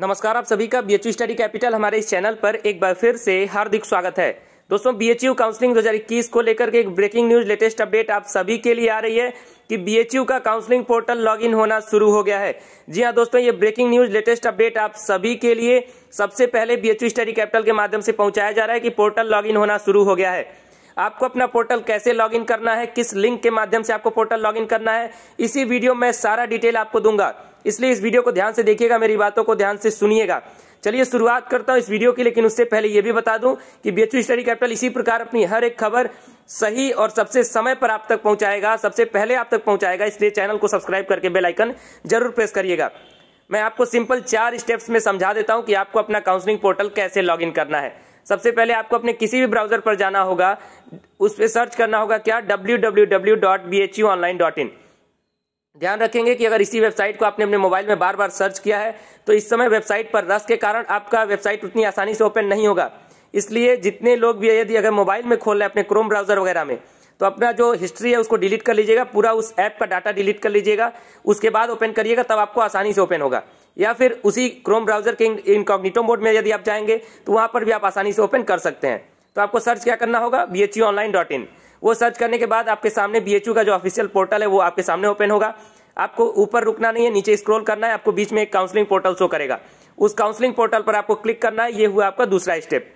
नमस्कार आप सभी का बी एच स्टडी कैपिटल हमारे इस चैनल पर एक बार फिर से हार्दिक स्वागत है दोस्तों बी एच काउंसलिंग 2021 को लेकर के एक ब्रेकिंग न्यूज लेटेस्ट अपडेट आप सभी के लिए आ रही है कि बी का काउंसलिंग पोर्टल लॉगिन होना शुरू हो गया है जी हाँ दोस्तों ये ब्रेकिंग न्यूज लेटेस्ट अपडेट आप सभी के लिए सबसे पहले बी स्टडी कैपिटल के माध्यम से पहुंचाया जा रहा है कि पोर्टल लॉगिन होना शुरू हो गया है आपको अपना पोर्टल कैसे लॉगिन करना है किस लिंक के माध्यम से आपको पोर्टल लॉगिन करना है इसी वीडियो में सारा डिटेल आपको दूंगा इसलिए इस वीडियो को ध्यान से देखिएगा मेरी बातों को ध्यान से सुनिएगा चलिए शुरुआत करता हूं इस वीडियो की लेकिन उससे पहले यह भी बता दूं कि बीएचयू स्टडी कैपिटल इसी प्रकार अपनी हर एक खबर सही और सबसे समय पर आप तक पहुंचाएगा सबसे पहले आप तक पहुंचाएगा इसलिए चैनल को सब्सक्राइब करके बेल आइकन जरूर प्रेस करिएगा मैं आपको सिंपल चार स्टेप्स में समझा देता हूं कि आपको अपना काउंसलिंग पोर्टल कैसे इन करना है सबसे पहले आपको अपने किसी भी ब्राउजर पर जाना होगा उस पर सर्च करना होगा क्या W W W dot B H U online dot in ध्यान रखेंगे कि अगर इसी वेबसाइट को आपने अपने मोबाइल में बार बार सर्च किया है तो इस समय वेबसाइट पर रस के कारण आपका वेबसाइट उतनी आसानी से ओपन नहीं होगा इसलिए जितने लोग भी यदि अगर मोबाइल में खोल रहे अपने क्रोम ब्राउजर वगैरह में तो अपना जो हिस्ट्री है उसको डिलीट कर लीजिएगा पूरा उस ऐप का डाटा डिलीट कर लीजिएगा उसके बाद ओपन करिएगा तब आपको आसानी से ओपन होगा या फिर उसी क्रोम ब्राउजर के इनकॉग्निटो मोड में यदि आप जाएंगे तो वहां पर भी आप आसानी से ओपन कर सकते हैं तो आपको सर्च क्या करना होगा B H online dot in वो सर्च करने के बाद आपके सामने बी का जो ऑफिशियल पोर्टल है वो आपके सामने ओपन होगा आपको ऊपर रुकना नहीं है नीचे स्क्रॉल करना है आपको बीच में एक काउंसलिंग पोर्टल शो करेगा उस काउंसलिंग पोर्टल पर आपको क्लिक करना है ये हुआ आपका दूसरा स्टेप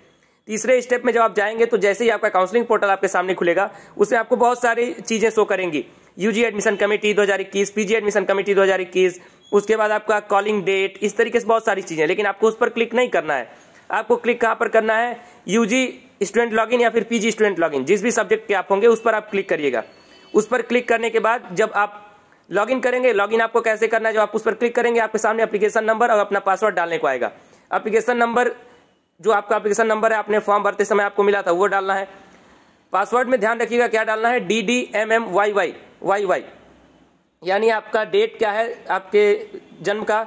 तीसरे स्टेप में जब आप जाएंगे तो जैसे ही आपका काउंसलिंग पोर्टल आपके सामने खुलेगा उसमें आपको बहुत सारी चीज़ें शो करेंगी UG admission committee 2021 PG admission committee 2021 उसके बाद आपका कॉलिंग डेट इस तरीके से बहुत सारी चीज़ें लेकिन आपको उस पर क्लिक नहीं करना है आपको क्लिक कहाँ पर करना है यूजी स्टूडेंट लॉगिन या फिर पीजी स्टूडेंट लॉगिन जिस भी सब्जेक्ट के आप होंगे उस पर आप क्लिक करिएगा उस पर क्लिक करने के बाद जब आप लॉगिन करेंगे लॉगिन आपको कैसे करना है जब आप उस पर क्लिक करेंगे आपके सामने एप्लीकेशन नंबर और अपना पासवर्ड डालने को आएगा एप्लीकेशन नंबर जो आपका एप्लीकेशन नंबर है आपने फॉर्म भरते समय आपको मिला था वो डालना है पासवर्ड में ध्यान रखिएगा क्या डालना है D D M M Y Y Y Y यानी आपका डेट क्या है आपके जन्म का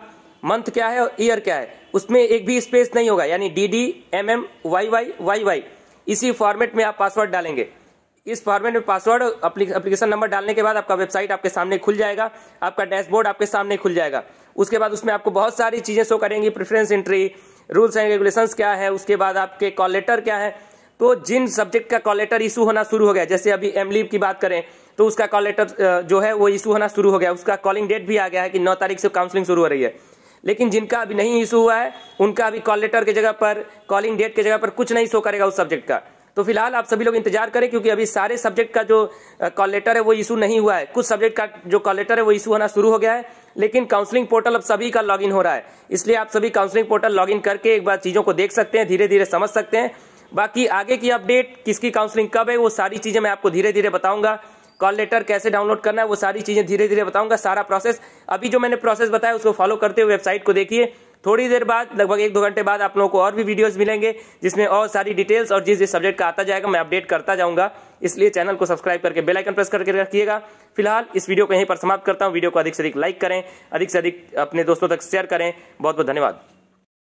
मंथ क्या है और ईयर क्या है उसमें एक भी स्पेस नहीं होगा यानी D D M M Y Y Y Y इसी फॉर्मेट में आप पासवर्ड डालेंगे इस फॉर्मेट में पासवर्ड एप्लीकेशन नंबर डालने के बाद आपका वेबसाइट आपके सामने खुल जाएगा आपका डैशबोर्ड आपके सामने खुल जाएगा उसके बाद उसमें आपको बहुत सारी चीज़ें शो करेंगी preference entry rules and regulations क्या है उसके बाद आपके कॉल लेटर क्या है तो जिन सब्जेक्ट का कॉल लेटर इशू होना शुरू हो गया जैसे अभी एमलीव की बात करें तो उसका कॉल लेटर जो है वो इशू होना शुरू हो गया उसका कॉलिंग डेट भी आ गया है कि नौ तारीख से काउंसलिंग शुरू हो रही है लेकिन जिनका अभी नहीं इशू हुआ है उनका अभी कॉल लेटर की जगह पर कॉलिंग डेट की जगह पर कुछ नहीं शो करेगा उस सब्जेक्ट का तो फिलहाल आप सभी लोग इंतजार करें क्योंकि अभी सारे सब्जेक्ट का जो कॉल लेटर है वो इशू नहीं हुआ है कुछ सब्जेक्ट का जो कॉल लेटर है वो इशू होना शुरू हो गया है लेकिन काउंसलिंग पोर्टल अब सभी का लॉगिन हो रहा है इसलिए आप सभी काउंसलिंग पोर्टल लॉगिन करके एक बार चीज़ों को देख सकते हैं धीरे धीरे समझ सकते हैं बाकी आगे की अपडेट किसकी काउंसलिंग कब है वो सारी चीज़ें मैं आपको धीरे धीरे बताऊंगा कॉल लेटर कैसे डाउनलोड करना है वो सारी चीज़ें धीरे धीरे बताऊंगा सारा प्रोसेस अभी जो मैंने प्रोसेस बताया उसको फॉलो करते हुए वेबसाइट को देखिए थोड़ी देर बाद लगभग एक दो घंटे बाद आप लोगों को और भी वीडियोस मिलेंगे जिसमें और सारी डिटेल्स और जिस जिस सब्जेक्ट का आता जाएगा मैं अपडेट करता जाऊंगा इसलिए चैनल को सब्सक्राइब करके बेल आइकन प्रेस करके रखिएगा फिलहाल इस वीडियो को यहीं पर समाप्त करता हूँ वीडियो को अधिक से अधिक लाइक करें अधिक से अधिक अपने दोस्तों तक शेयर करें बहुत बहुत धन्यवाद